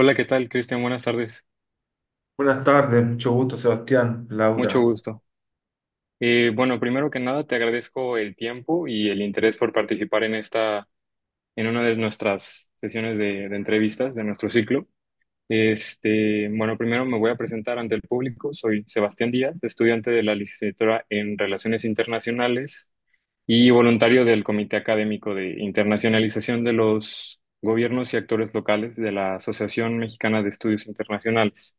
Hola, ¿qué tal, Cristian? Buenas tardes. Buenas tardes, mucho gusto, Sebastián, Mucho gusto. Eh, bueno, primero que nada, te agradezco el tiempo y el interés por participar en esta, en una de nuestras sesiones de, de entrevistas de nuestro ciclo. Este, bueno, primero me voy a presentar ante el público. Soy Sebastián Díaz, estudiante de la licenciatura en Relaciones Internacionales y voluntario del Comité Académico de Internacionalización de los gobiernos y actores locales de la Asociación Mexicana de Estudios Internacionales.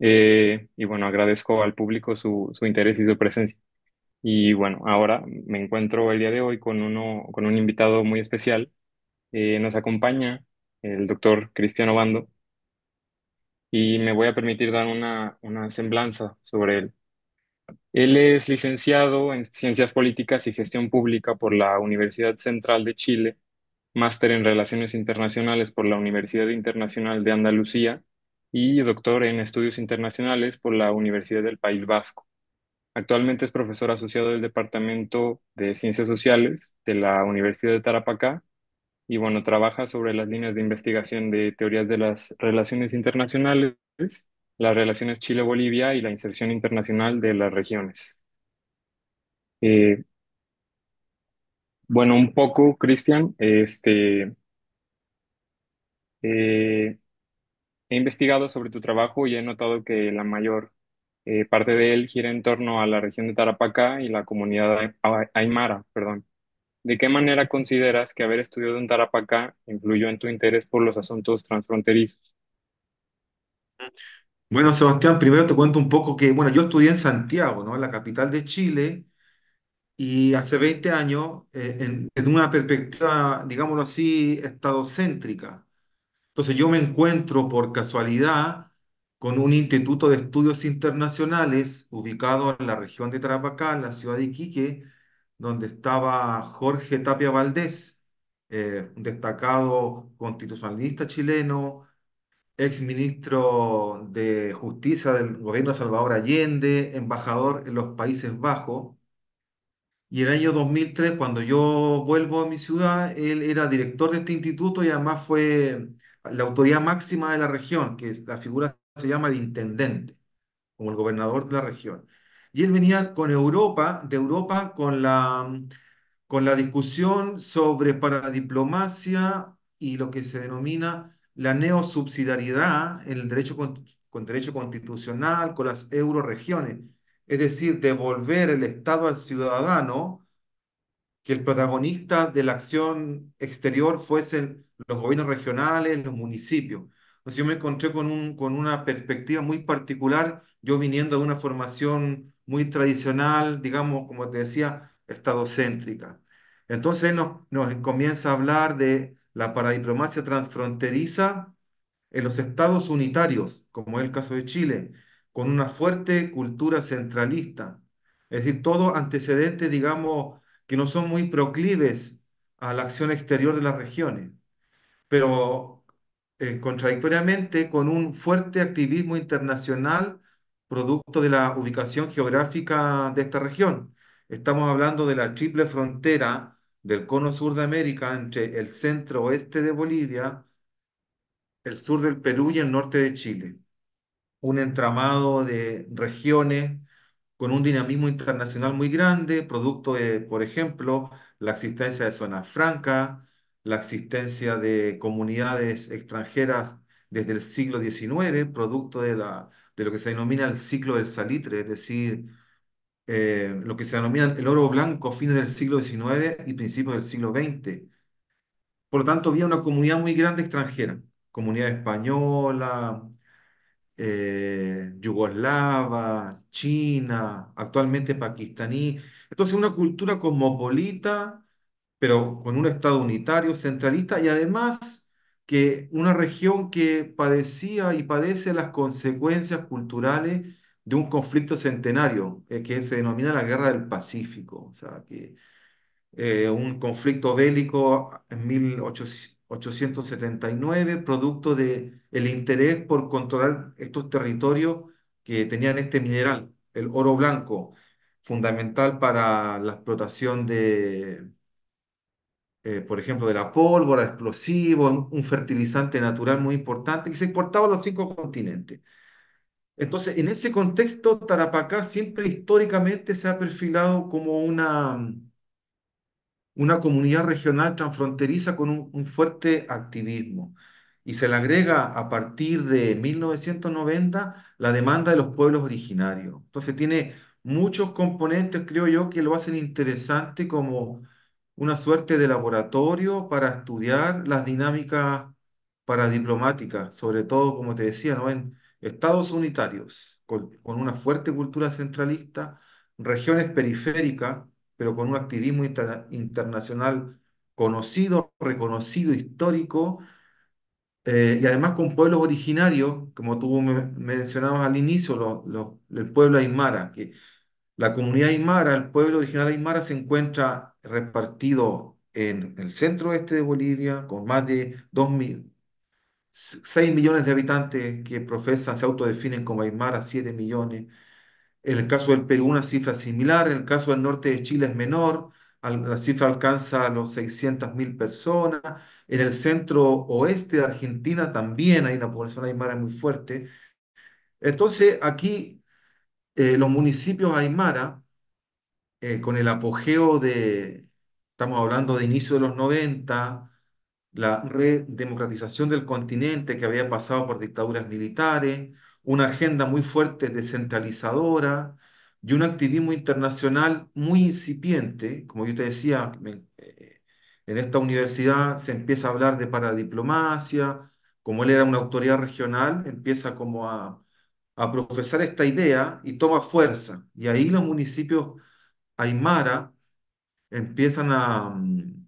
Eh, y bueno, agradezco al público su, interés y su presencia. Y bueno, ahora me encuentro el día de hoy con, uno, con un invitado muy especial. Eh, nos acompaña el doctor Cristiano Bando y me voy a permitir dar una, una semblanza sobre él. Él es licenciado en Ciencias Políticas y Gestión Pública por la Universidad Central de Chile máster en Relaciones Internacionales por la Universidad Internacional de Andalucía y doctor en Estudios Internacionales por la Universidad del País Vasco. Actualmente es profesor asociado del Departamento de Ciencias Sociales de la Universidad de Tarapacá y bueno, trabaja sobre las líneas de investigación de teorías de las relaciones internacionales, las relaciones Chile-Bolivia y la inserción internacional de las regiones. Eh, bueno, un poco, Cristian, este, eh, he investigado sobre tu trabajo y he notado que la mayor eh, parte de él gira en torno a la región de Tarapacá y la comunidad aymara, perdón. ¿De qué manera consideras que haber estudiado en Tarapacá influyó en tu interés por los asuntos transfronterizos? Bueno, Sebastián, primero te cuento un poco que, bueno, yo estudié en Santiago, ¿no? En la capital de Chile, y hace 20 años, eh, desde en, una perspectiva, digámoslo así, estadocéntrica. Entonces yo me encuentro por casualidad con un instituto de estudios internacionales ubicado en la región de Tarapacá, la ciudad de Iquique, donde estaba Jorge Tapia Valdés, eh, destacado constitucionalista chileno, ex ministro de Justicia del gobierno de Salvador Allende, embajador en los Países Bajos y el año 2003, cuando yo vuelvo a mi ciudad, él era director de este instituto y además fue la autoridad máxima de la región, que la figura se llama el intendente, como el gobernador de la región. Y él venía con Europa, de Europa, con la, con la discusión sobre para diplomacia y lo que se denomina la neosubsidiariedad en el derecho, con derecho constitucional, con las euroregiones es decir, devolver el Estado al ciudadano, que el protagonista de la acción exterior fuesen los gobiernos regionales, los municipios. Entonces yo me encontré con, un, con una perspectiva muy particular, yo viniendo de una formación muy tradicional, digamos, como te decía, estadocéntrica. Entonces nos, nos comienza a hablar de la paradiplomacia transfronteriza en los estados unitarios, como es el caso de Chile, con una fuerte cultura centralista. Es decir, todos antecedentes, digamos, que no son muy proclives a la acción exterior de las regiones, pero eh, contradictoriamente con un fuerte activismo internacional producto de la ubicación geográfica de esta región. Estamos hablando de la triple frontera del cono sur de América entre el centro oeste de Bolivia, el sur del Perú y el norte de Chile un entramado de regiones con un dinamismo internacional muy grande, producto de, por ejemplo, la existencia de zonas francas, la existencia de comunidades extranjeras desde el siglo XIX, producto de, la, de lo que se denomina el ciclo del salitre, es decir, eh, lo que se denomina el oro blanco a fines del siglo XIX y principios del siglo XX. Por lo tanto, había una comunidad muy grande extranjera, comunidad española, eh, yugoslava, china, actualmente pakistaní. Entonces, una cultura cosmopolita, pero con un Estado unitario, centralista, y además que una región que padecía y padece las consecuencias culturales de un conflicto centenario, eh, que se denomina la Guerra del Pacífico, o sea, que eh, un conflicto bélico en 1800. 879, producto del el interés por controlar estos territorios que tenían este mineral, el oro blanco, fundamental para la explotación de, eh, por ejemplo, de la pólvora, explosivo un, un fertilizante natural muy importante que se exportaba a los cinco continentes. Entonces, en ese contexto, Tarapacá siempre históricamente se ha perfilado como una una comunidad regional transfronteriza con un, fuerte activismo y se le agrega a partir de 1990 la demanda de los pueblos originarios. Entonces tiene muchos componentes, creo yo, que lo hacen interesante como una suerte de laboratorio para estudiar las dinámicas para paradiplomáticas, sobre todo, como te decía, ¿no? en estados unitarios, con una fuerte cultura centralista, regiones periféricas, pero con un activismo internacional conocido, reconocido, histórico, eh, y además con pueblos originarios, como tú mencionabas al inicio, el pueblo Aymara, que la comunidad Aymara, el pueblo original Aymara se encuentra repartido en el centro oeste de Bolivia, con más de 6 millones de habitantes que profesan, se autodefinen como Aymara, 7 millones, en el caso del Perú una cifra similar, en el caso del norte de Chile es menor, la cifra alcanza a los 600.000 personas, en el centro oeste de Argentina también hay una población aymara muy fuerte. Entonces aquí eh, los municipios aymara, eh, con el apogeo de, estamos hablando de inicio de los 90, la redemocratización del continente que había pasado por dictaduras militares, una agenda muy fuerte descentralizadora y un activismo internacional muy incipiente. Como yo te decía, eh, en esta universidad se empieza a hablar de paradiplomacia, como él era una autoridad regional, empieza como a, profesar esta idea y toma fuerza. Y ahí los municipios Aymara empiezan a mm,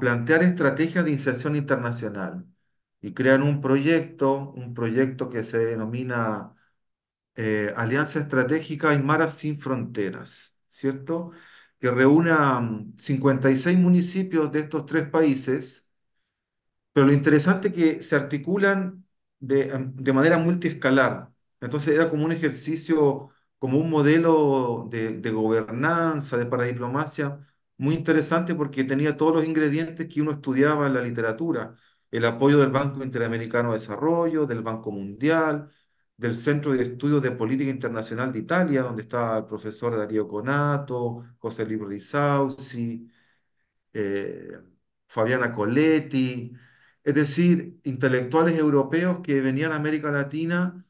plantear estrategias de inserción internacional y crean un proyecto, un proyecto que se denomina eh, Alianza Estratégica Aymara Sin Fronteras, ¿cierto? Que reúna 56 mm, municipios de estos tres países, pero lo interesante es que se articulan de, em, de manera multiescalar. Entonces era como un ejercicio, como un modelo de, de gobernanza, de paradiplomacia, muy interesante porque tenía todos los ingredientes que uno estudiaba en la literatura el apoyo del Banco Interamericano de Desarrollo, del Banco Mundial, del Centro de Estudios de Política Internacional de Italia, donde está el profesor Darío Conato, José Libro eh, Fabiana Coletti, es decir, intelectuales europeos que venían a América Latina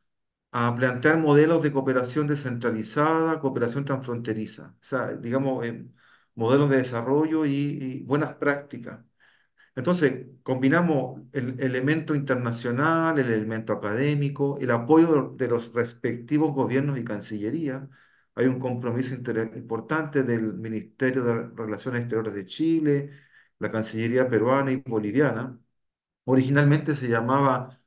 a plantear modelos de cooperación descentralizada, cooperación transfronteriza, o sea, digamos, modelos de desarrollo y buenas prácticas. Entonces, combinamos el elemento internacional, el elemento académico, el apoyo de los respectivos gobiernos y cancillería Hay un compromiso importante del Ministerio de Relaciones Exteriores de Chile, la Cancillería peruana y boliviana. Originalmente se llamaba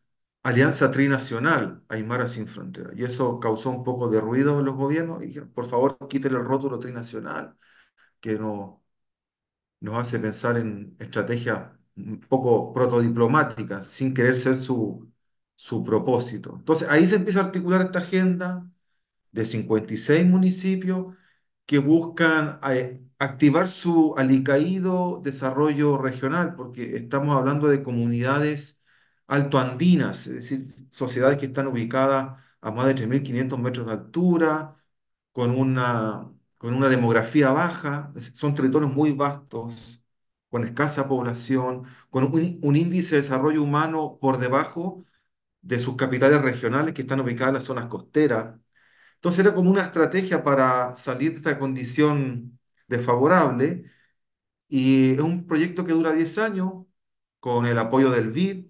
Alianza Trinacional Aymara Sin Frontera. Y eso causó un poco de ruido en los gobiernos. Y dijeron, por favor, quiten el rótulo trinacional, que no, nos hace pensar en estrategias un poco protodiplomáticas, sin querer ser su, su propósito. Entonces, ahí se empieza a articular esta agenda de 56 municipios que buscan eh, activar su alicaído desarrollo regional, porque estamos hablando de comunidades altoandinas, es decir, sociedades que están ubicadas a más de 3.500 metros de altura, con una con una demografía baja, son territorios muy vastos, con escasa población, con un, índice de desarrollo humano por debajo de sus capitales regionales que están ubicadas en las zonas costeras. Entonces era como una estrategia para salir de esta condición desfavorable y es un proyecto que dura 10 años con el apoyo del BID,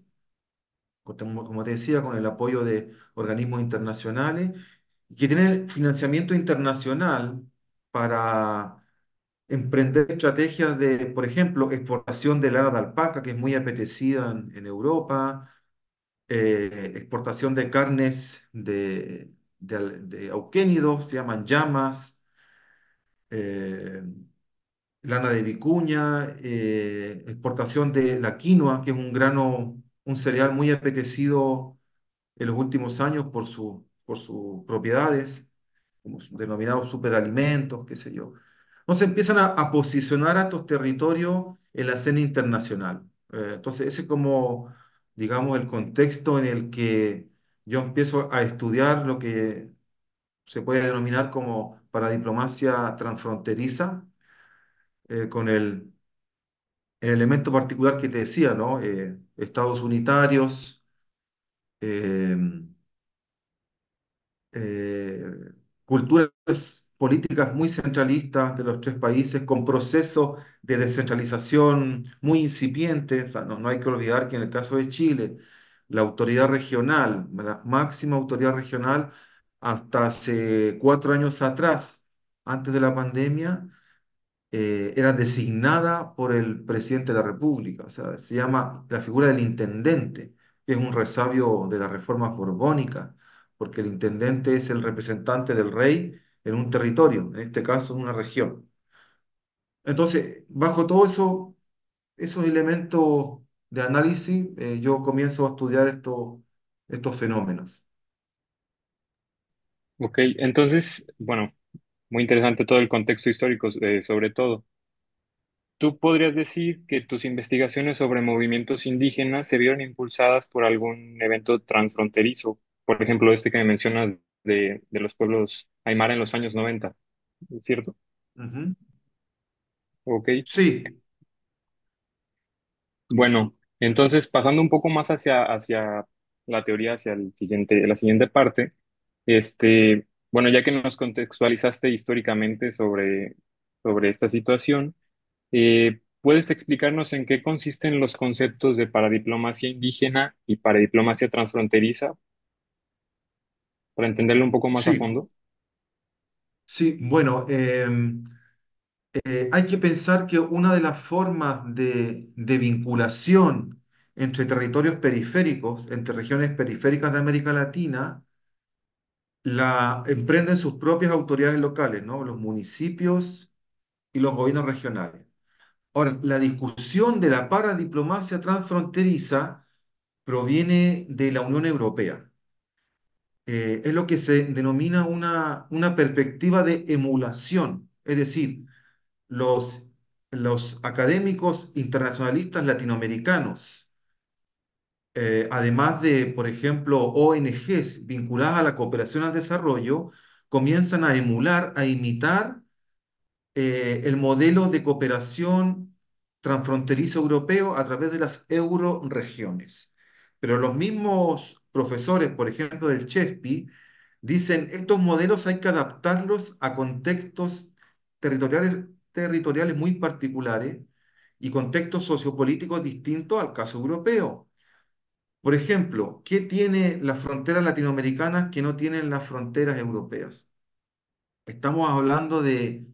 como te decía, con el apoyo de organismos internacionales, y que tiene financiamiento internacional para emprender estrategias de, por ejemplo, exportación de lana de alpaca, que es muy apetecida en, Europa, eh, exportación de carnes de, de, auquénidos, se llaman llamas, eh, lana de vicuña, eh, exportación de la quinoa, que es un grano, un cereal muy apetecido en los últimos años por, su, por sus propiedades como denominados superalimentos, qué sé yo. Entonces empiezan a, posicionar a estos territorios en la escena internacional. Eh, entonces ese es como, digamos, el contexto en el que yo empiezo a estudiar lo que se puede denominar como para diplomacia transfronteriza, eh, con el, el, elemento particular que te decía, ¿no? Eh, estados unitarios, eh, eh culturas políticas muy centralistas de los tres países, con procesos de descentralización muy incipiente no, hay que olvidar que en el caso de Chile, la autoridad regional, la máxima autoridad regional, hasta hace cuatro años atrás, antes de la pandemia, eh, era designada por el presidente de la República. O sea, se llama la figura del intendente, que es un resabio de las reformas borbónicas porque el intendente es el representante del rey en un territorio, en este caso en una región. Entonces, bajo todo eso, esos elementos de análisis, eh, yo comienzo a estudiar esto, estos fenómenos. Ok, entonces, bueno, muy interesante todo el contexto histórico, eh, sobre todo. ¿Tú podrías decir que tus investigaciones sobre movimientos indígenas se vieron impulsadas por algún evento transfronterizo por ejemplo, este que me mencionas de, los pueblos Aymara en los años 90, cierto? Ok. Sí, Bueno, entonces pasando un poco más hacia, hacia la teoría, hacia el siguiente, la siguiente parte, este, bueno, ya que nos contextualizaste históricamente sobre, sobre esta situación, eh, ¿puedes explicarnos en qué consisten los conceptos de paradiplomacia indígena y paradiplomacia transfronteriza? para entenderlo un poco más a fondo? Sí, bueno, em, eh, hay que pensar que una de las formas de, vinculación entre territorios periféricos, entre regiones periféricas de América Latina, la emprenden sus propias autoridades locales, ¿no? los municipios y los gobiernos regionales. Ahora, la discusión de la paradiplomacia transfronteriza proviene de la Unión Europea. Eh, es lo que se denomina una, una perspectiva de emulación, es decir, los, los académicos internacionalistas latinoamericanos, eh, además de, por ejemplo, ONGs vinculadas a la cooperación al desarrollo, comienzan a emular, a imitar eh, el modelo de cooperación transfronterizo europeo a través de las euroregiones. Pero los mismos profesores, por ejemplo, del Chespi, dicen, estos modelos hay que adaptarlos a contextos territoriales, territoriales muy particulares y contextos sociopolíticos distintos al caso europeo. Por ejemplo, ¿qué tiene las fronteras latinoamericanas que no tienen las fronteras europeas? Estamos hablando de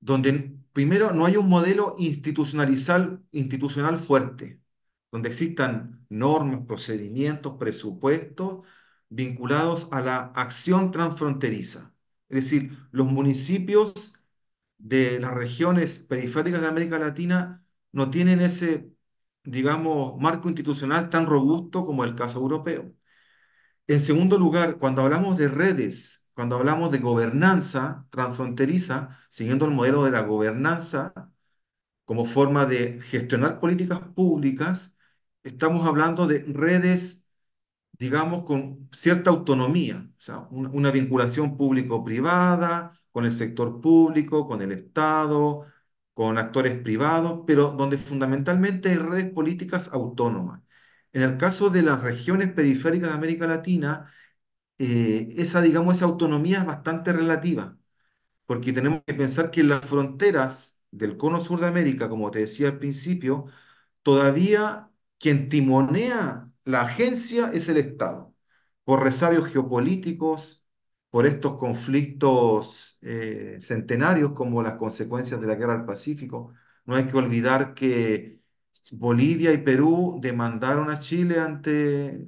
donde primero no hay un modelo institucionalizar institucional fuerte donde existan normas, procedimientos, presupuestos vinculados a la acción transfronteriza. Es decir, los municipios de las regiones periféricas de América Latina no tienen ese, digamos, marco institucional tan robusto como el caso europeo. En segundo lugar, cuando hablamos de redes, cuando hablamos de gobernanza transfronteriza, siguiendo el modelo de la gobernanza como forma de gestionar políticas públicas, estamos hablando de redes, digamos, con cierta autonomía, o sea, una, vinculación público-privada, con el sector público, con el Estado, con actores privados, pero donde fundamentalmente hay redes políticas autónomas. En el caso de las regiones periféricas de América Latina, eh, esa, digamos, esa autonomía es bastante relativa, porque tenemos que pensar que las fronteras del cono sur de América, como te decía al principio, todavía quien timonea la agencia es el Estado, por resabios geopolíticos, por estos conflictos eh, centenarios como las consecuencias de la guerra del Pacífico. No hay que olvidar que Bolivia y Perú demandaron a Chile ante,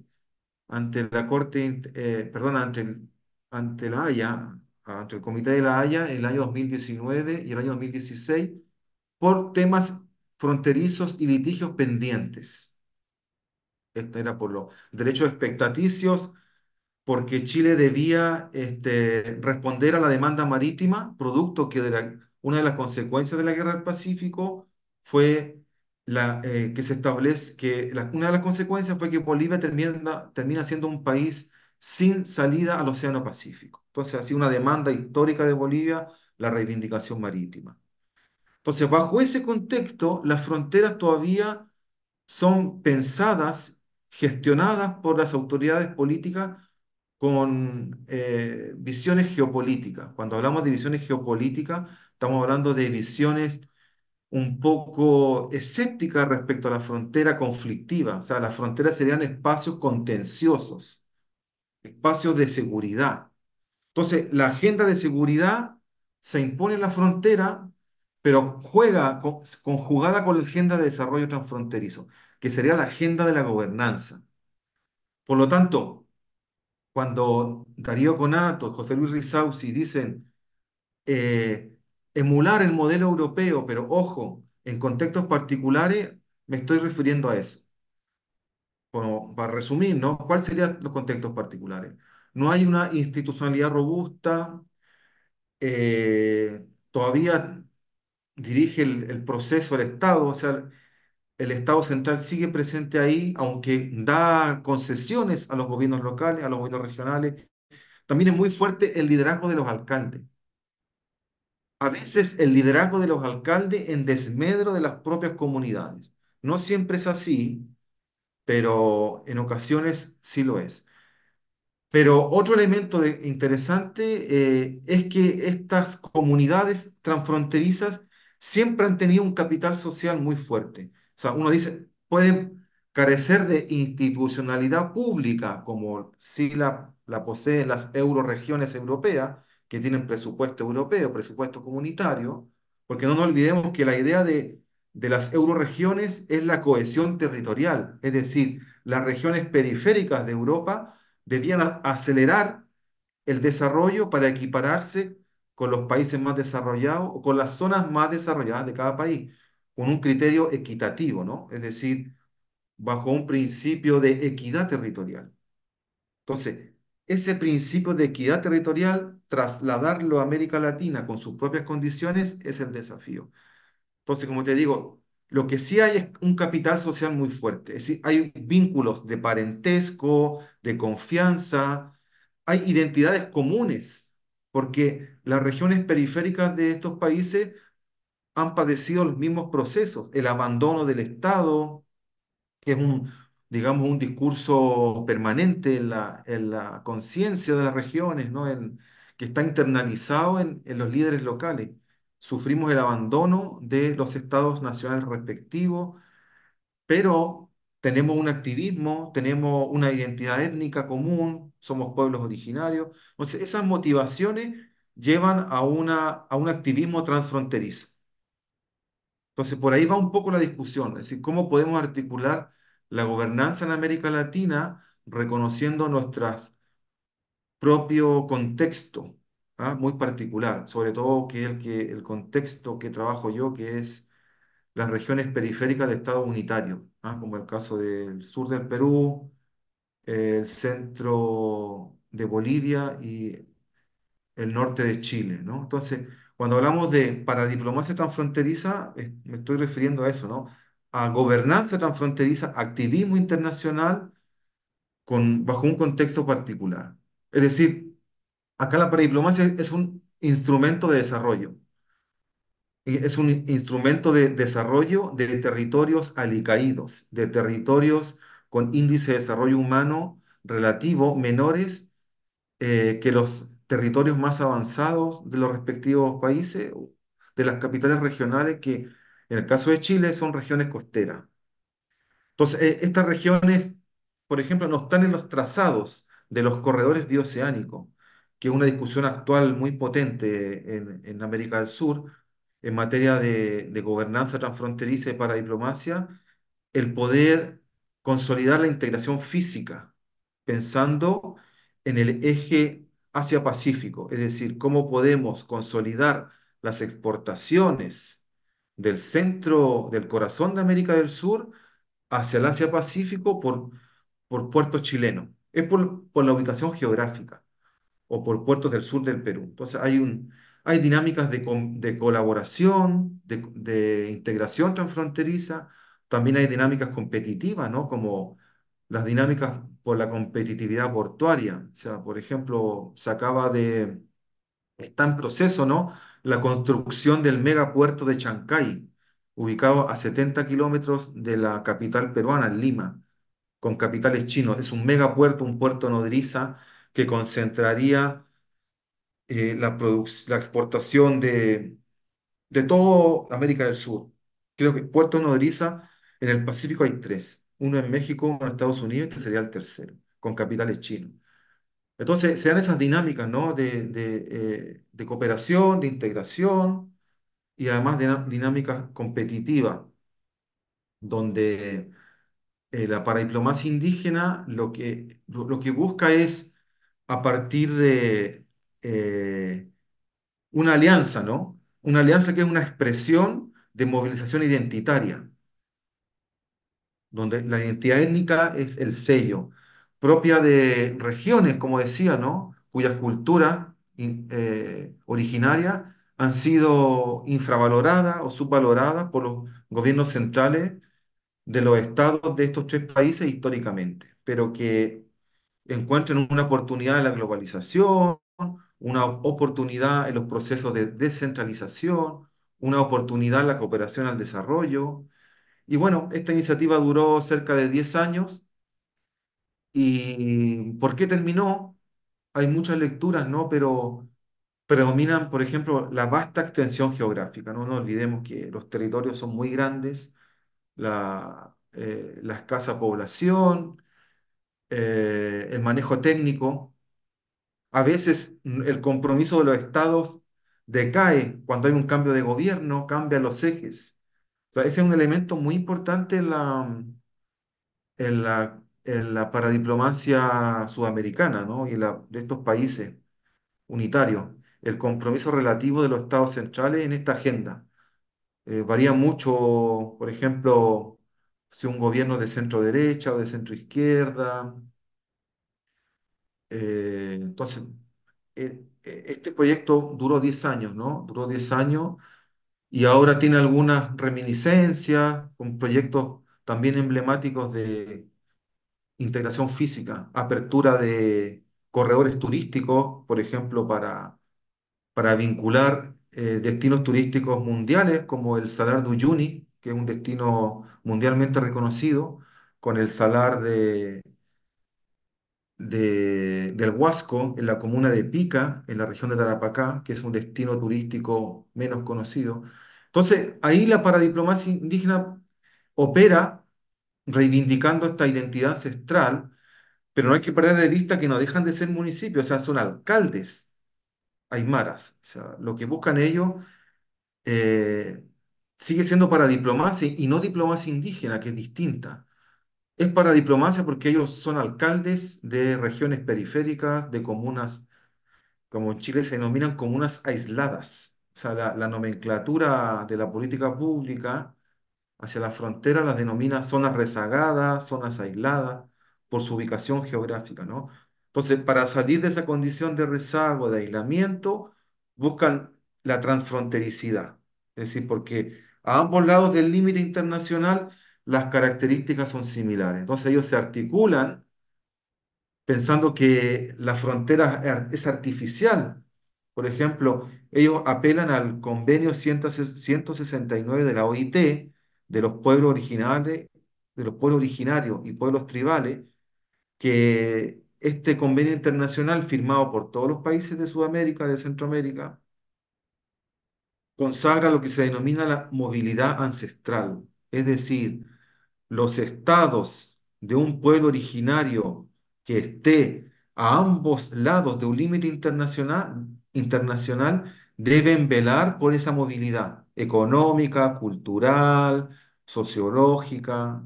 ante la Corte, eh, perdón, ante, ante la Haya, ante el Comité de la Haya en el año 2019 y el año 2016 por temas fronterizos y litigios pendientes esto era por los derechos expectaticios, porque Chile debía este, responder a la demanda marítima, producto que de una de las consecuencias de la guerra del Pacífico fue la, eh, que se establece que una de las consecuencias fue que Bolivia termina, termina siendo un país sin salida al Océano Pacífico. Entonces, así una demanda histórica de Bolivia, la reivindicación marítima. Entonces, bajo ese contexto, las fronteras todavía son pensadas gestionadas por las autoridades políticas con eh, visiones geopolíticas. Cuando hablamos de visiones geopolíticas, estamos hablando de visiones un poco escépticas respecto a la frontera conflictiva. O sea, las fronteras serían espacios contenciosos, espacios de seguridad. Entonces, la agenda de seguridad se impone en la frontera, pero juega conjugada con la agenda de desarrollo transfronterizo que sería la agenda de la gobernanza. Por lo tanto, cuando Darío Conato, José Luis Rizauzi dicen eh, emular el modelo europeo, pero ojo, en contextos particulares, me estoy refiriendo a eso. Bueno, para resumir, ¿no? ¿Cuáles serían los contextos particulares? No hay una institucionalidad robusta, eh, todavía dirige el, el proceso el Estado, o sea, el Estado central sigue presente ahí, aunque da concesiones a los gobiernos locales, a los gobiernos regionales. También es muy fuerte el liderazgo de los alcaldes. A veces el liderazgo de los alcaldes en desmedro de las propias comunidades. No siempre es así, pero en ocasiones sí lo es. Pero otro elemento interesante eh, es que estas comunidades transfronterizas siempre han tenido un capital social muy fuerte. O sea, uno dice, pueden carecer de institucionalidad pública, como sí si la, la poseen las euroregiones europeas, que tienen presupuesto europeo, presupuesto comunitario, porque no nos olvidemos que la idea de, de las euroregiones es la cohesión territorial, es decir, las regiones periféricas de Europa debían acelerar el desarrollo para equipararse con los países más desarrollados o con las zonas más desarrolladas de cada país con un criterio equitativo, ¿no? Es decir, bajo un principio de equidad territorial. Entonces, ese principio de equidad territorial, trasladarlo a América Latina con sus propias condiciones, es el desafío. Entonces, como te digo, lo que sí hay es un capital social muy fuerte, es decir, hay vínculos de parentesco, de confianza, hay identidades comunes, porque las regiones periféricas de estos países han padecido los mismos procesos, el abandono del Estado, que es un, digamos, un discurso permanente en la, en la conciencia de las regiones, ¿no? En, que está internalizado en, en los líderes locales. Sufrimos el abandono de los estados nacionales respectivos, pero tenemos un activismo, tenemos una identidad étnica común, somos pueblos originarios. Entonces, esas motivaciones llevan a, una, a un activismo transfronterizo. Entonces, por ahí va un poco la discusión, es decir, cómo podemos articular la gobernanza en América Latina reconociendo nuestro propio contexto ¿ah? muy particular, sobre todo que el, que el contexto que trabajo yo, que es las regiones periféricas de Estado unitario, ¿ah? como el caso del sur del Perú, el centro de Bolivia y el norte de Chile. ¿no? Entonces, cuando hablamos de para diplomacia transfronteriza, me estoy refiriendo a eso, ¿no? A gobernanza transfronteriza, activismo internacional con, bajo un contexto particular. Es decir, acá la paradiplomacia es un instrumento de desarrollo. y Es un instrumento de desarrollo de territorios alicaídos, de territorios con índice de desarrollo humano relativo menores eh, que los territorios más avanzados de los respectivos países, de las capitales regionales, que en el caso de Chile son regiones costeras. Entonces, eh, estas regiones, por ejemplo, no están en los trazados de los corredores bioceánicos, que es una discusión actual muy potente en, América del Sur en materia de, de gobernanza transfronteriza y para diplomacia, el poder consolidar la integración física, pensando en el eje Asia-Pacífico, es decir, cómo podemos consolidar las exportaciones del centro, del corazón de América del Sur hacia el Asia-Pacífico por, por puertos chilenos. Es por, la ubicación geográfica o por puertos del sur del Perú. Entonces hay, un, hay dinámicas de, colaboración, de, de integración transfronteriza, también hay dinámicas competitivas, ¿no? Como las dinámicas por la competitividad portuaria. O sea, por ejemplo, se acaba de, está en proceso, ¿no? La construcción del megapuerto de Chancay, ubicado a 70 kilómetros de la capital peruana, Lima, con capitales chinos. Es un megapuerto, un puerto nodriza que concentraría eh, la, exportación de, de toda América del Sur. Creo que puerto nodriza en el Pacífico hay tres uno en México, uno en Estados Unidos, este sería el tercero, con capitales chinos. Entonces, se dan esas dinámicas, ¿no? De, eh, cooperación, de integración y además de dinámicas competitiva, donde eh, la paradiplomacia indígena lo que, que busca es, a partir de eh, una alianza, ¿no? Una alianza que es una expresión de movilización identitaria donde la identidad étnica es el sello, propia de regiones, como decía, ¿no? cuyas culturas eh, originarias han sido infravaloradas o subvaloradas por los gobiernos centrales de los estados de estos tres países históricamente, pero que encuentren una oportunidad en la globalización, una oportunidad en los procesos de descentralización, una oportunidad en la cooperación al desarrollo, y bueno, esta iniciativa duró cerca de 10 años. ¿Y por qué terminó? Hay muchas lecturas, ¿no? Pero predominan, por ejemplo, la vasta extensión geográfica. No nos olvidemos que los territorios son muy grandes, la, eh, escasa población, eh, el manejo técnico. A veces el compromiso de los estados decae cuando hay un cambio de gobierno, cambia los ejes ese es un elemento muy importante en la, en la, en la paradiplomacia sudamericana, ¿no? Y la, de estos países unitarios, el compromiso relativo de los estados centrales en esta agenda. Eh, varía mucho, por ejemplo, si un gobierno de centro derecha o de centro izquierda. Eh, entonces, eh, este proyecto duró 10 años, ¿no? Duró 10 años y ahora tiene algunas reminiscencias con proyectos también emblemáticos de integración física, apertura de corredores turísticos, por ejemplo, para, para vincular eh, destinos turísticos mundiales como el Salar de Uyuni, que es un destino mundialmente reconocido, con el Salar de de, del Huasco, en la comuna de Pica, en la región de Tarapacá, que es un destino turístico menos conocido. Entonces, ahí la paradiplomacia indígena opera reivindicando esta identidad ancestral, pero no hay que perder de vista que no dejan de ser municipios, o sea, son alcaldes aymaras. O sea, lo que buscan ellos eh, sigue siendo paradiplomacia y no diplomacia indígena, que es distinta es para diplomacia porque ellos son alcaldes de regiones periféricas, de comunas, como en Chile se denominan comunas aisladas. O sea, la, nomenclatura de la política pública hacia la frontera las denomina zonas rezagadas, zonas aisladas, por su ubicación geográfica, ¿no? Entonces, para salir de esa condición de rezago, de aislamiento, buscan la transfrontericidad. Es decir, porque a ambos lados del límite internacional las características son similares. Entonces ellos se articulan pensando que la frontera es artificial. Por ejemplo, ellos apelan al convenio 169 de la OIT de los pueblos originales, de los pueblos originarios y pueblos tribales, que este convenio internacional firmado por todos los países de Sudamérica, de Centroamérica, consagra lo que se denomina la movilidad ancestral, es decir, los estados de un pueblo originario que esté a ambos lados de un límite internacional, internacional deben velar por esa movilidad económica, cultural, sociológica.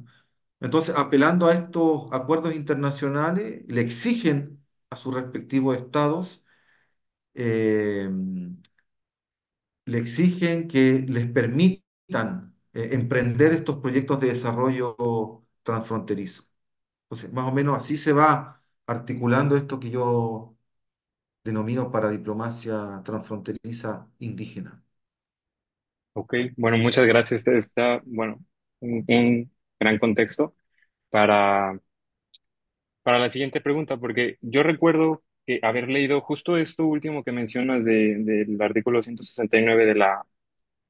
Entonces, apelando a estos acuerdos internacionales, le exigen a sus respectivos estados, eh, le exigen que les permitan eh, emprender estos proyectos de desarrollo transfronterizo. Entonces, más o menos así se va articulando esto que yo denomino para diplomacia transfronteriza indígena. Ok, bueno, muchas gracias. Está, bueno, un, gran contexto para, para la siguiente pregunta, porque yo recuerdo que haber leído justo esto último que mencionas de, del artículo 169 de la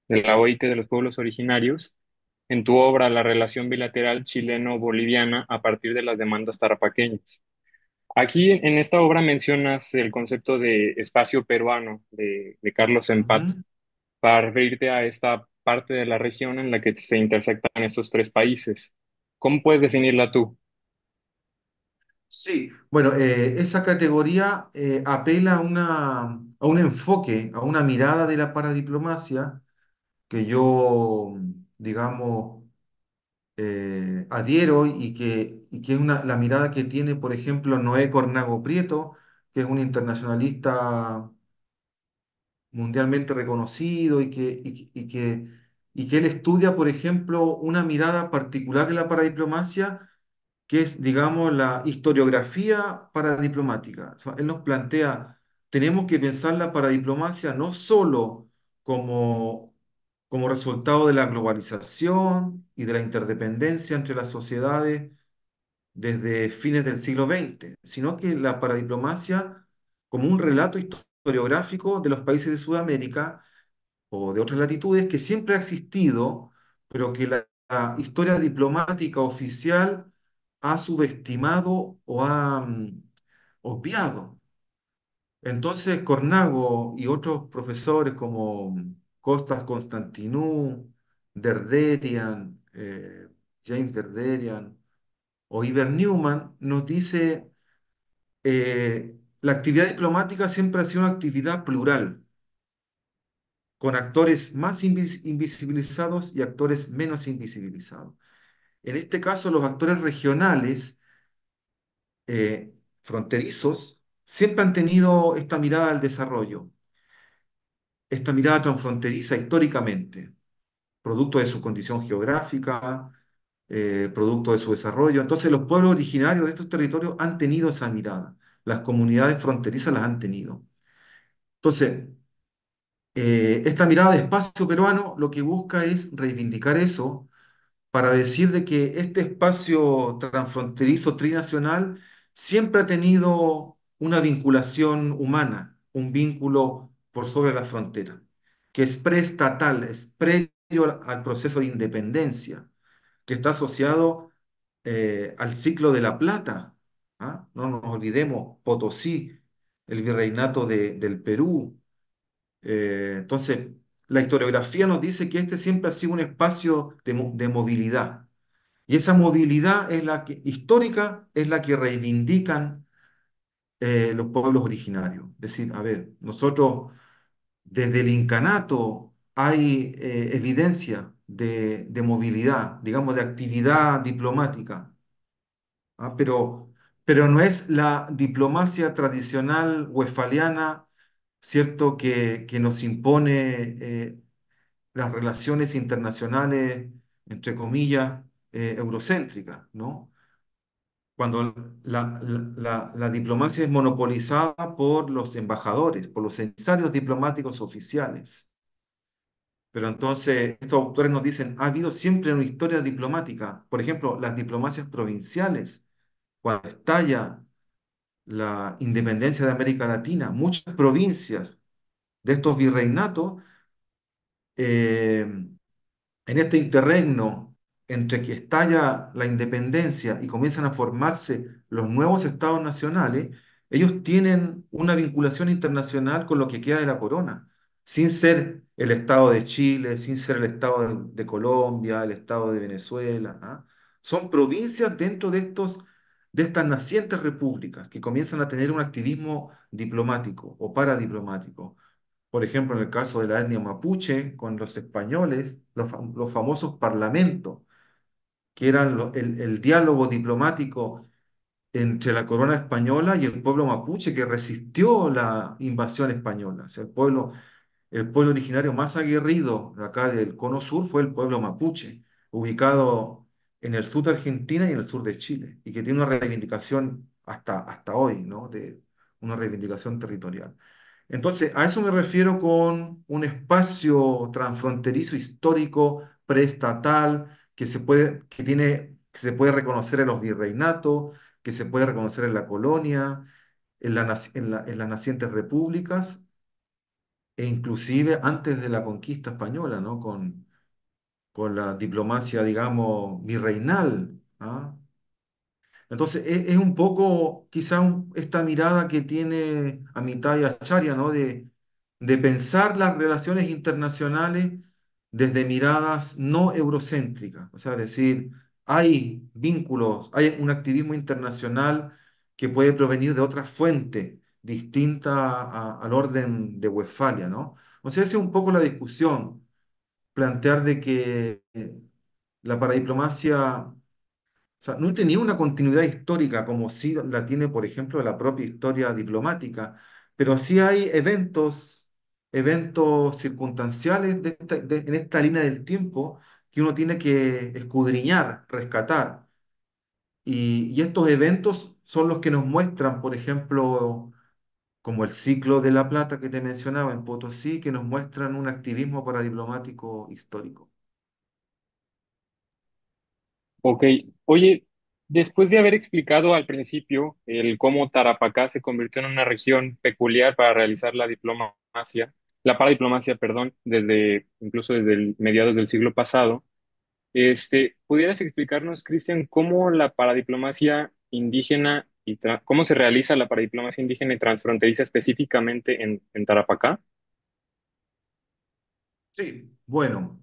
de la OIT de los pueblos originarios, en tu obra La relación bilateral chileno-boliviana a partir de las demandas tarapaqueñas. Aquí en esta obra mencionas el concepto de espacio peruano de, Carlos Empat para referirte a esta parte de la región en la que se intersectan estos tres países. ¿Cómo puedes definirla tú? Sí, bueno, eh, esa categoría eh, apela a, una, a un enfoque, a una mirada de la paradiplomacia que yo, digamos, eh, adhiero y que, y que es la mirada que tiene, por ejemplo, Noé Cornago Prieto, que es un internacionalista mundialmente reconocido y que, y, que, y que él estudia, por ejemplo, una mirada particular de la paradiplomacia, que es, digamos, la historiografía paradiplomática. O él nos plantea, tenemos que pensar la paradiplomacia no solo como como resultado de la globalización y de la interdependencia entre las sociedades desde fines del siglo XX, sino que la paradiplomacia como un relato historiográfico de los países de Sudamérica o de otras latitudes que siempre ha existido, pero que la, historia diplomática oficial ha subestimado o ha mm, obviado. Entonces, Cornago y otros profesores como mm, Costas Constantinou, Derderian, eh, James Derderian o Iber Newman, nos dice, que eh, la actividad diplomática siempre ha sido una actividad plural, con actores más invisibilizados y actores menos invisibilizados. En este caso, los actores regionales eh, fronterizos siempre han tenido esta mirada al desarrollo esta mirada transfronteriza históricamente, producto de su condición geográfica, eh, producto de su desarrollo. Entonces los pueblos originarios de estos territorios han tenido esa mirada, las comunidades fronterizas las han tenido. Entonces, eh, esta mirada de espacio peruano lo que busca es reivindicar eso para decir de que este espacio transfronterizo trinacional siempre ha tenido una vinculación humana, un vínculo por sobre la frontera, que es preestatal, es previo al proceso de independencia, que está asociado eh, al ciclo de la plata. ¿ah? No nos olvidemos, Potosí, el virreinato del Perú. Eh, entonces, la historiografía nos dice que este siempre ha sido un espacio de, movilidad. Y esa movilidad es la que, histórica es la que reivindican eh, los pueblos originarios. Es decir, a ver, nosotros desde el incanato hay eh, evidencia de, movilidad, digamos, de actividad diplomática, ¿ah? pero, pero no es la diplomacia tradicional westfaliana, ¿cierto?, que, nos impone eh, las relaciones internacionales, entre comillas, eh, eurocéntricas, ¿no? cuando la, diplomacia es monopolizada por los embajadores, por los censarios diplomáticos oficiales. Pero entonces estos autores nos dicen, ha habido siempre una historia diplomática, por ejemplo, las diplomacias provinciales, cuando estalla la independencia de América Latina, muchas provincias de estos virreinatos, eh, en este interregno entre que estalla la independencia y comienzan a formarse los nuevos estados nacionales, ellos tienen una vinculación internacional con lo que queda de la corona, sin ser el estado de Chile, sin ser el estado de, Colombia, el estado de Venezuela. ¿ah? Son provincias dentro de, estos, de estas nacientes repúblicas que comienzan a tener un activismo diplomático o paradiplomático. Por ejemplo, en el caso de la etnia mapuche, con los españoles, los famosos parlamentos, que era el, diálogo diplomático entre la corona española y el pueblo mapuche que resistió la invasión española. O sea, el pueblo, el pueblo originario más aguerrido de acá del cono sur fue el pueblo mapuche, ubicado en el sur de Argentina y en el sur de Chile, y que tiene una reivindicación hasta, hasta hoy, ¿no? De una reivindicación territorial. Entonces, a eso me refiero con un espacio transfronterizo histórico, preestatal, que se puede, que tiene, que se puede reconocer en los virreinatos, que se puede reconocer en la colonia, en, la, en, las nacientes repúblicas e inclusive antes de la conquista española, ¿no? Con, con la diplomacia, digamos, virreinal. ¿ah? Entonces, e, es, un poco, quizá esta mirada que tiene a mitad y Acharya, ¿no? De, de pensar las relaciones internacionales desde miradas no eurocéntricas, o sea, es decir, hay vínculos, hay un activismo internacional que puede provenir de otra fuente distinta al orden de Westfalia, ¿no? O sea, hace es un poco la discusión, plantear de que eh, la paradiplomacia o sea, no tenía una continuidad histórica como sí la tiene, por ejemplo, la propia historia diplomática, pero sí hay eventos eventos circunstanciales en esta línea del tiempo que uno tiene que escudriñar, rescatar. Y, estos eventos son los que nos muestran, por ejemplo, como el ciclo de la plata que te mencionaba en Potosí, que nos muestran un activismo paradiplomático histórico. Ok, oye, después de haber explicado al principio el cómo Tarapacá se convirtió en una región peculiar para realizar la diplomacia, la paradiplomacia, perdón, desde incluso desde mediados del siglo pasado. Este, ¿Pudieras explicarnos, Cristian, cómo la paradiplomacia indígena y cómo se realiza la paradiplomacia indígena y transfronteriza específicamente en, Tarapacá? Sí, bueno,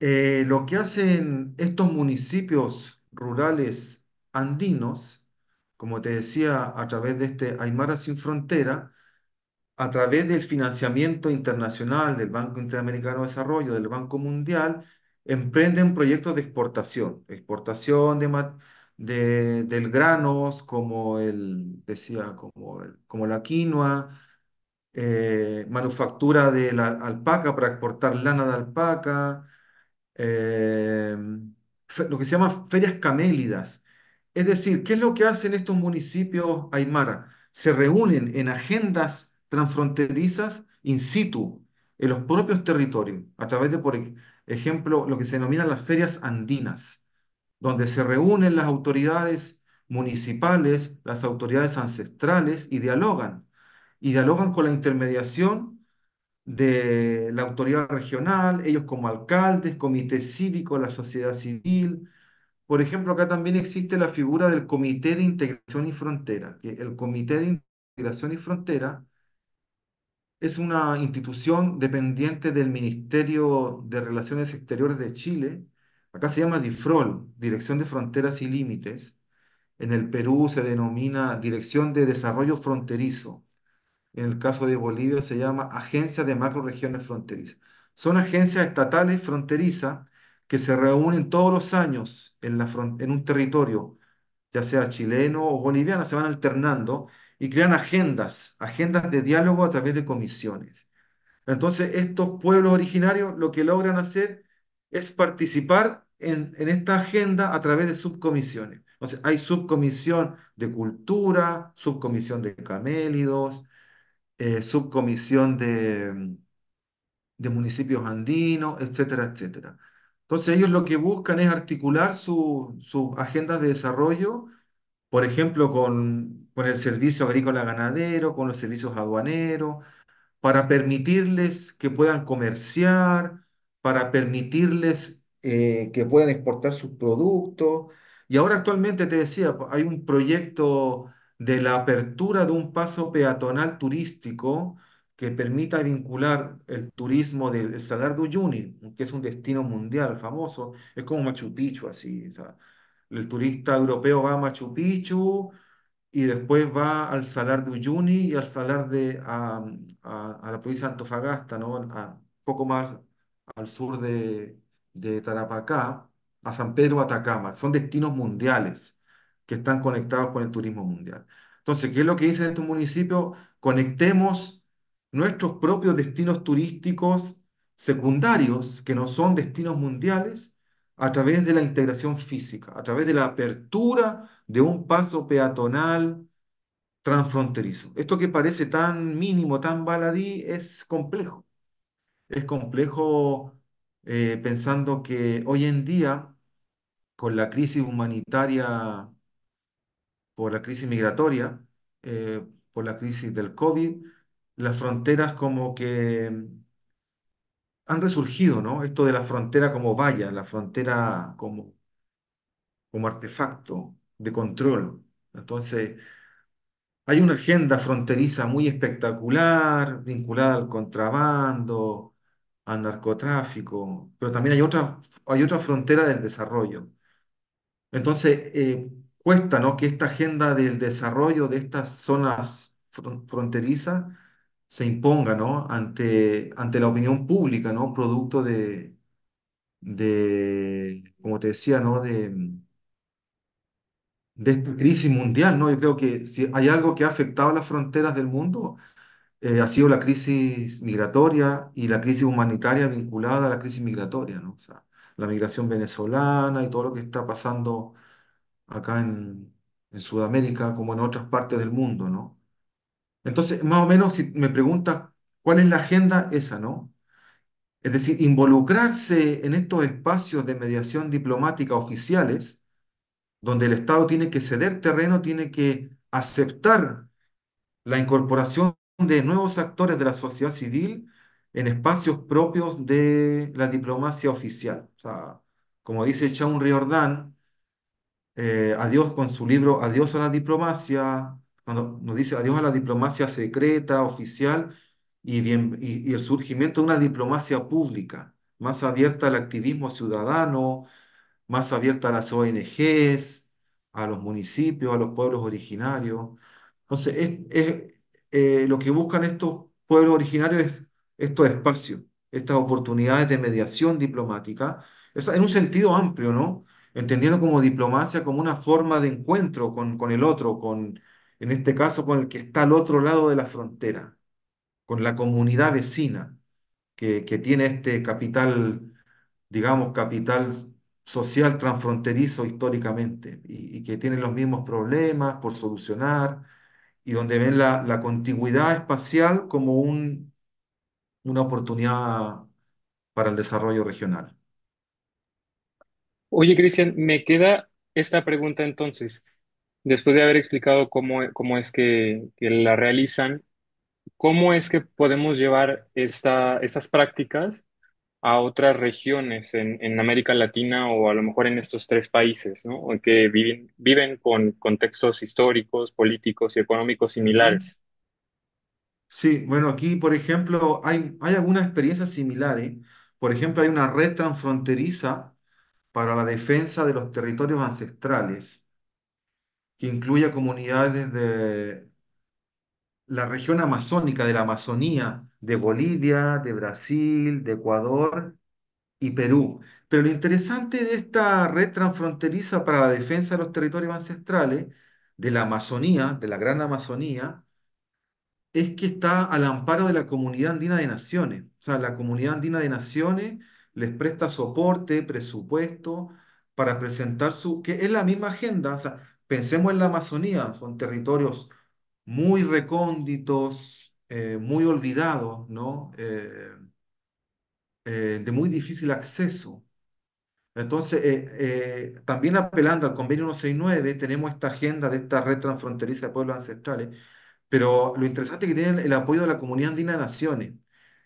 eh, lo que hacen estos municipios rurales andinos, como te decía, a través de este Aymara sin frontera, a través del financiamiento internacional del Banco Interamericano de Desarrollo, del Banco Mundial, emprenden proyectos de exportación, exportación de, del granos, como el, decía, como, como la quinoa, eh, manufactura de la alpaca para exportar lana de alpaca, em, lo que se llama ferias camélidas. Es decir, ¿qué es lo que hacen estos municipios Aymara? Se reúnen en agendas transfronterizas in situ, en los propios territorios, a través de, por ejemplo, lo que se denominan las ferias andinas, donde se reúnen las autoridades municipales, las autoridades ancestrales y dialogan. Y dialogan con la intermediación de la autoridad regional, ellos como alcaldes, comité cívico, la sociedad civil. Por ejemplo, acá también existe la figura del Comité de Integración y Frontera, que el Comité de Integración y Frontera es una institución dependiente del Ministerio de Relaciones Exteriores de Chile. Acá se llama DIFROL, Dirección de Fronteras y Límites. En el Perú se denomina Dirección de Desarrollo Fronterizo. En el caso de Bolivia se llama Agencia de Macroregiones Fronterizas. Son agencias estatales fronterizas que se reúnen todos los años en, en un territorio, ya sea chileno o boliviano, se van alternando y crean agendas, agendas de diálogo a través de comisiones. Entonces, estos pueblos originarios lo que logran hacer es participar en, esta agenda a través de subcomisiones. Entonces, hay subcomisión de cultura, subcomisión de camélidos, eh, subcomisión de, municipios andinos, etcétera, etcétera. Entonces, ellos lo que buscan es articular sus su agenda de desarrollo, por ejemplo, con con el servicio agrícola ganadero, con los servicios aduaneros, para permitirles que puedan comerciar, para permitirles eh, que puedan exportar sus productos. Y ahora actualmente, te decía, hay un proyecto de la apertura de un paso peatonal turístico que permita vincular el turismo del Salar de Uyuni, que es un destino mundial famoso, es como Machu Picchu, así. O sea, el turista europeo va a Machu Picchu, y después va al Salar de Uyuni y al Salar de a, la provincia de Antofagasta, ¿no? A, poco más al sur de, de Tarapacá, a San Pedro Atacama. Son destinos mundiales que están conectados con el turismo mundial. Entonces, ¿qué es lo que dicen estos municipios? Conectemos nuestros propios destinos turísticos secundarios, que no son destinos mundiales, a través de la integración física, a través de la apertura de un paso peatonal transfronterizo. Esto que parece tan mínimo, tan baladí, es complejo. Es complejo eh, pensando que hoy en día, con la crisis humanitaria, por la crisis migratoria, eh, por la crisis del COVID, las fronteras como que han resurgido, ¿no? Esto de la frontera como valla, la frontera como, como artefacto de control. Entonces, hay una agenda fronteriza muy espectacular, vinculada al contrabando, al narcotráfico, pero también hay otra, hay otra frontera del desarrollo. Entonces, eh, cuesta ¿no? que esta agenda del desarrollo de estas zonas fronterizas se imponga, ¿no? Ante, ante la opinión pública, ¿no? Producto de, de como te decía, ¿no? De, de esta crisis mundial, ¿no? Yo creo que si hay algo que ha afectado las fronteras del mundo, eh, ha sido la crisis migratoria y la crisis humanitaria vinculada a la crisis migratoria, ¿no? O sea, la migración venezolana y todo lo que está pasando acá en, en Sudamérica como en otras partes del mundo, ¿no? Entonces, más o menos, si me preguntas cuál es la agenda, esa, ¿no? Es decir, involucrarse en estos espacios de mediación diplomática oficiales, donde el Estado tiene que ceder terreno, tiene que aceptar la incorporación de nuevos actores de la sociedad civil en espacios propios de la diplomacia oficial. O sea, como dice Chaun Riordan, eh, adiós con su libro Adiós a la diplomacia, cuando nos dice adiós a la diplomacia secreta, oficial y, el surgimiento de una diplomacia pública, más abierta al activismo ciudadano, más abierta a las ONGs, a los municipios, a los pueblos originarios. Entonces, es, eh, lo que buscan estos pueblos originarios es estos espacios, estas oportunidades de mediación diplomática, en un sentido amplio, ¿no? Entendiendo como diplomacia como una forma de encuentro con, con el otro, con, en este caso con el que está al otro lado de la frontera, con la comunidad vecina que, tiene este capital, digamos, capital social transfronterizo históricamente y, que tiene los mismos problemas por solucionar y donde ven la, la contigüidad espacial como un, una oportunidad para el desarrollo regional. Oye, Cristian, me queda esta pregunta entonces después de haber explicado cómo, cómo es que, la realizan, ¿cómo es que podemos llevar estas prácticas a otras regiones en, América Latina o a lo mejor en estos tres países, ¿no? que viven, viven con contextos históricos, políticos y económicos similares? Sí, bueno, aquí, por ejemplo, hay, hay algunas experiencias similares. ¿eh? Por ejemplo, hay una red transfronteriza para la defensa de los territorios ancestrales que a comunidades de la región amazónica, de la Amazonía, de Bolivia, de Brasil, de Ecuador y Perú. Pero lo interesante de esta red transfronteriza para la defensa de los territorios ancestrales, de la Amazonía, de la Gran Amazonía, es que está al amparo de la Comunidad Andina de Naciones. O sea, la Comunidad Andina de Naciones les presta soporte, presupuesto para presentar su, que es la misma agenda, o sea, Pensemos en la Amazonía, son territorios muy recónditos, eh, muy olvidados, eh, eh, de muy difícil acceso. Entonces, también apelando al convenio 169, tenemos esta agenda de esta red transfronteriza de pueblos ancestrales, pero lo interesante es que tienen el apoyo de la comunidad andina de naciones,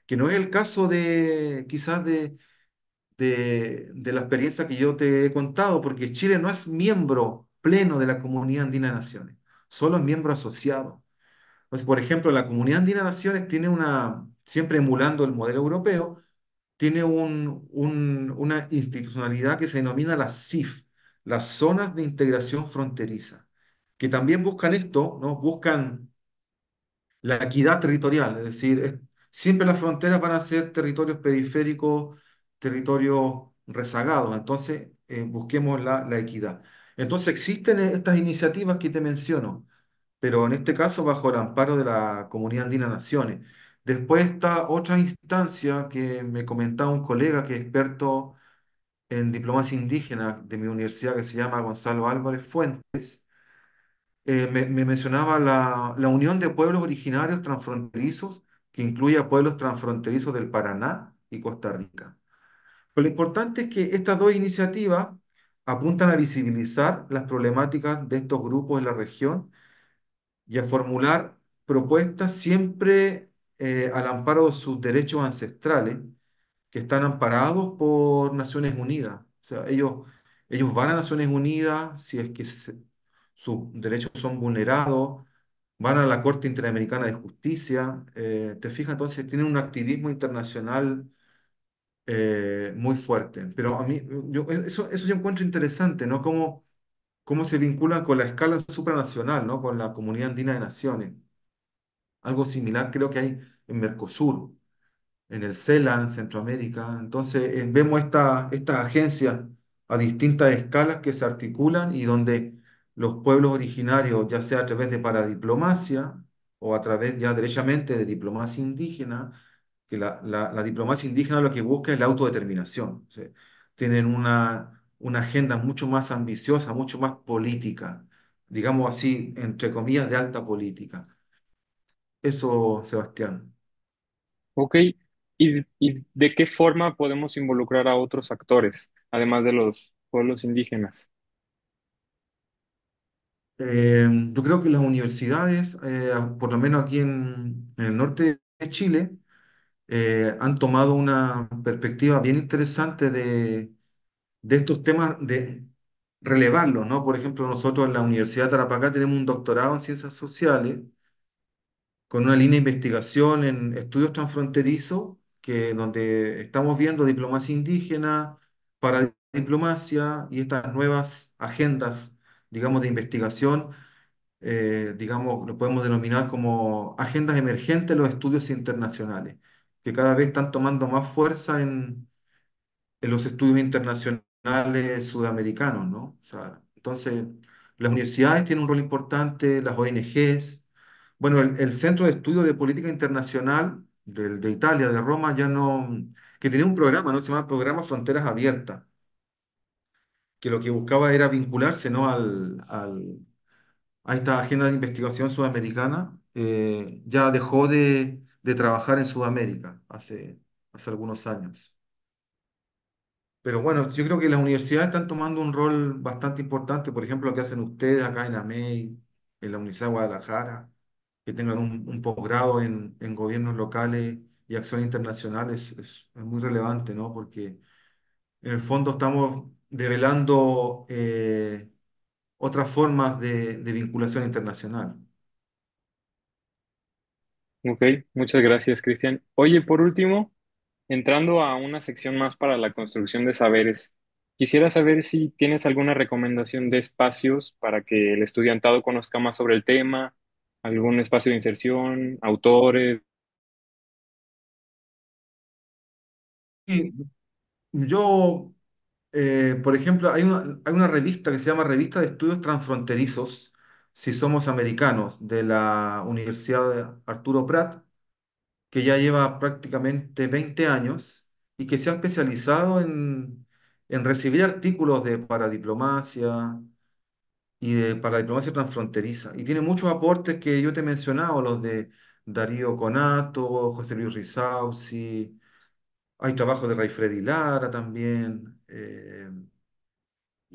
que no es el caso de quizás de, de la experiencia que yo te he contado, porque Chile no es miembro pleno de la Comunidad Andina de Naciones, solo es miembro asociado. Entonces, por ejemplo, la Comunidad Andina de Naciones tiene una, siempre emulando el modelo europeo, tiene una institucionalidad que se denomina la CIF, las Zonas de Integración Fronteriza, que también buscan esto, ¿no? buscan la equidad territorial, es decir, siempre las fronteras van a ser territorios periféricos, territorios rezagados, entonces eh, busquemos la equidad. Entonces existen e-, estas iniciativas que te menciono, pero en este caso bajo el amparo de la Comunidad Andina Naciones. Después está otra instancia que me comentaba un colega que es experto en diplomacia indígena de mi universidad que se llama Gonzalo Álvarez Fuentes. Eh, me, mencionaba la, la Unión de Pueblos Originarios Transfronterizos, que incluye a pueblos transfronterizos del Paraná y Costa Rica. lo importante es que estas dos iniciativas apuntan a visibilizar las problemáticas de estos grupos en la región y a formular propuestas siempre eh, al amparo de sus derechos ancestrales que están amparados por Naciones Unidas. O sea, ellos, ellos van a Naciones Unidas si es que sus derechos son vulnerados, van a la Corte Interamericana de Justicia, eh, te fijas, entonces tienen un activismo internacional eh, muy fuerte. Pero a mí, e, eso, eso yo encuentro interesante, ¿no? Cómo, cómo se vinculan con la escala supranacional, ¿no? Con la comunidad andina de naciones. Algo similar creo que hay en Mercosur, en el CELAN, Centroamérica. Entonces, eh, vemos esta esta agencias a distintas escalas que se articulan y donde los pueblos originarios, ya sea a través de paradiplomacia o a través ya derechamente de diplomacia indígena, la, diplomacia indígena lo que busca es la autodeterminación. Tienen una, agenda mucho más ambiciosa, mucho más política, digamos así, entre comillas, de alta política. Eso, Sebastián. Ok, ¿Y, de qué forma podemos involucrar a otros actores, además de los pueblos indígenas? Eh, yo creo que las universidades, eh, por lo menos aquí en el norte de Chile, eh, han tomado una perspectiva bien interesante de, de estos temas, de relevarlos, ¿no? Por ejemplo, nosotros en la Universidad de Tarapacá tenemos un doctorado en ciencias sociales con una línea de investigación en estudios transfronterizos, que, donde estamos viendo diplomacia indígena, para diplomacia y estas nuevas agendas, digamos, de investigación, eh, digamos, lo podemos denominar como agendas emergentes de los estudios internacionales que cada vez están tomando más fuerza en, en los estudios internacionales sudamericanos, ¿no? O sea, entonces, las universidades tienen un rol importante, las ONGs. Bueno, el, Centro de Estudios de Política Internacional de, de Italia, de Roma, ya no, que tenía un programa, ¿no? Se llama Programa Fronteras Abiertas, que lo que buscaba era vincularse, ¿no? Al, al a esta agenda de investigación sudamericana. Eh, ya dejó de, de trabajar en Sudamérica hace, hace algunos años. Pero bueno, yo creo que las universidades están tomando un rol bastante importante, por ejemplo, lo que hacen ustedes acá en AMEI, en la Universidad de Guadalajara, que tengan un, posgrado en, en, gobiernos locales y acción internacional es, muy relevante, ¿no? Porque en el fondo estamos develando eh, otras formas de, de vinculación internacional. Ok, muchas gracias, Cristian. Oye, por último, entrando a una sección más para la construcción de saberes, quisiera saber si tienes alguna recomendación de espacios para que el estudiantado conozca más sobre el tema, algún espacio de inserción, autores. Sí, yo, eh, por ejemplo, hay hay una revista que se llama Revista de Estudios Transfronterizos si somos americanos, de la Universidad de Arturo Pratt, que ya lleva prácticamente 20 años y que se ha especializado en, en recibir artículos de paradiplomacia y de paradiplomacia transfronteriza. Y tiene muchos aportes que yo te he mencionado, los de Darío Conato, José Luis Rizausi, hay trabajo de Raifredi Lara también. Eh,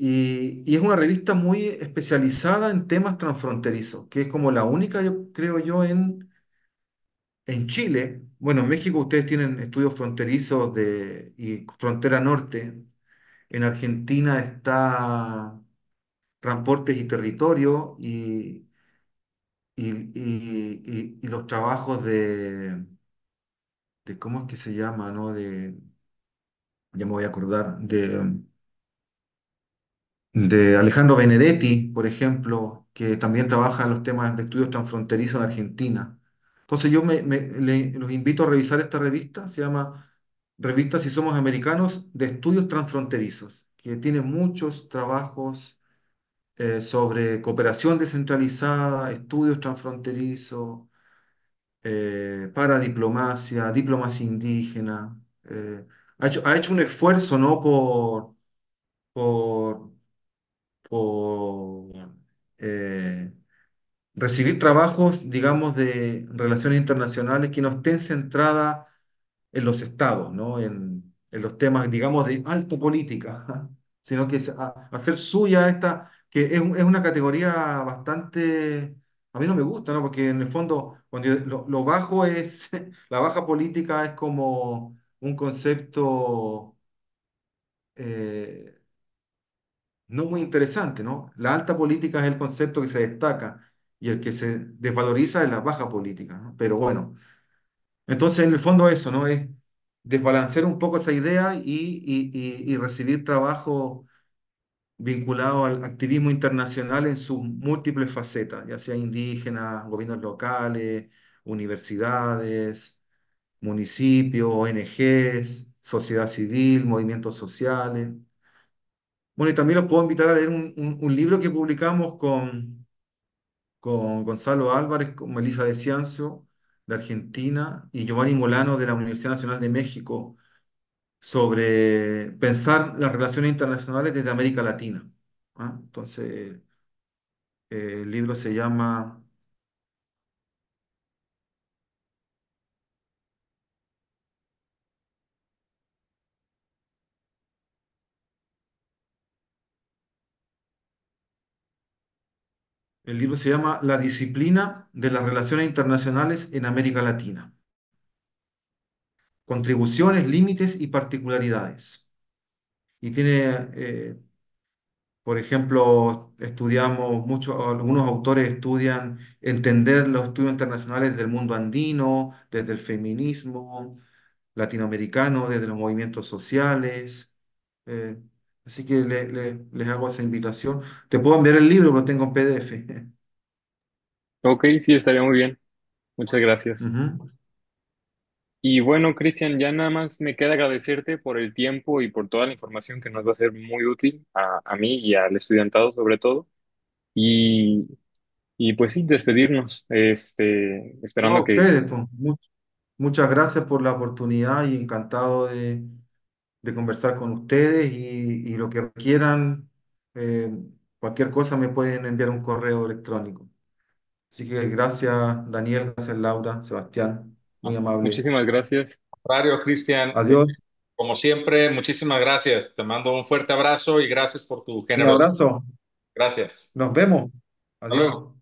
y, es una revista muy especializada en temas transfronterizos, que es como la única, yo creo yo, en, en Chile. Bueno, en México ustedes tienen estudios fronterizos de, y frontera norte. En Argentina está transportes y territorio y, y, y, y, los trabajos de, de, ¿cómo es que se llama? ¿no? De, ya me voy a acordar, de de Alejandro Benedetti, por ejemplo, que también trabaja en los temas de estudios transfronterizos en Argentina. Entonces yo los invito a revisar esta revista, se llama Revista Si Somos Americanos de Estudios Transfronterizos, que tiene muchos trabajos eh, sobre cooperación descentralizada, estudios transfronterizos, paradiplomacia, eh, para diplomacia, diplomacia indígena. Eh, ha, hecho, ha hecho un esfuerzo ¿no? por, por o eh, recibir trabajos, digamos, de relaciones internacionales que no estén centradas en los estados, ¿no? En, los temas, digamos, de alta política, sino que hacer suya esta, que es, una categoría bastante, a mí no me gusta, ¿no? Porque en el fondo, lo, bajo es, la baja política es como un concepto... Eh, no muy interesante, ¿no? La alta política es el concepto que se destaca y el que se desvaloriza es la baja política, ¿no? Pero bueno, entonces en el fondo eso, ¿no? Es desbalancear un poco esa idea y, recibir trabajo vinculado al activismo internacional en sus múltiples facetas, ya sea indígenas, gobiernos locales, universidades, municipios, ONGs, sociedad civil, movimientos sociales. Bueno, y también los puedo invitar a leer un, un- libro que publicamos con, con Gonzalo Álvarez, con Melisa de Ciancio, de Argentina, y Giovanni Molano de la Universidad Nacional de México, sobre pensar las relaciones internacionales desde América Latina. ¿ah? Entonces, eh, el libro se llama El libro se llama La disciplina de las relaciones internacionales en América Latina. Contribuciones, límites y particularidades. Y tiene, eh, por ejemplo, estudiamos, muchos, algunos autores estudian entender los estudios internacionales del mundo andino, desde el feminismo latinoamericano, desde los movimientos sociales. Eh, Así que les hago esa invitación. Te puedo enviar el libro, lo tengo en PDF. Ok, sí, estaría muy bien. Muchas gracias. Y bueno, Cristian, ya nada más me queda agradecerte por el tiempo y por toda la información que nos va a ser muy útil a, mí y al estudiantado sobre todo. Y, pues sí, despedirnos, este, esperando que... ustedes, pues, muchas gracias por la oportunidad y encantado de, de conversar con ustedes y, y lo que requieran, eh, cualquier cosa me pueden enviar un correo electrónico. Así que gracias Daniel, gracias Laura, Sebastián, muy ah, amable. Muchísimas gracias. Mario, Cristian. Adiós. Como siempre, muchísimas gracias. Te mando un fuerte abrazo y gracias por tu generosidad. Un abrazo. Gracias. Nos vemos. Adiós.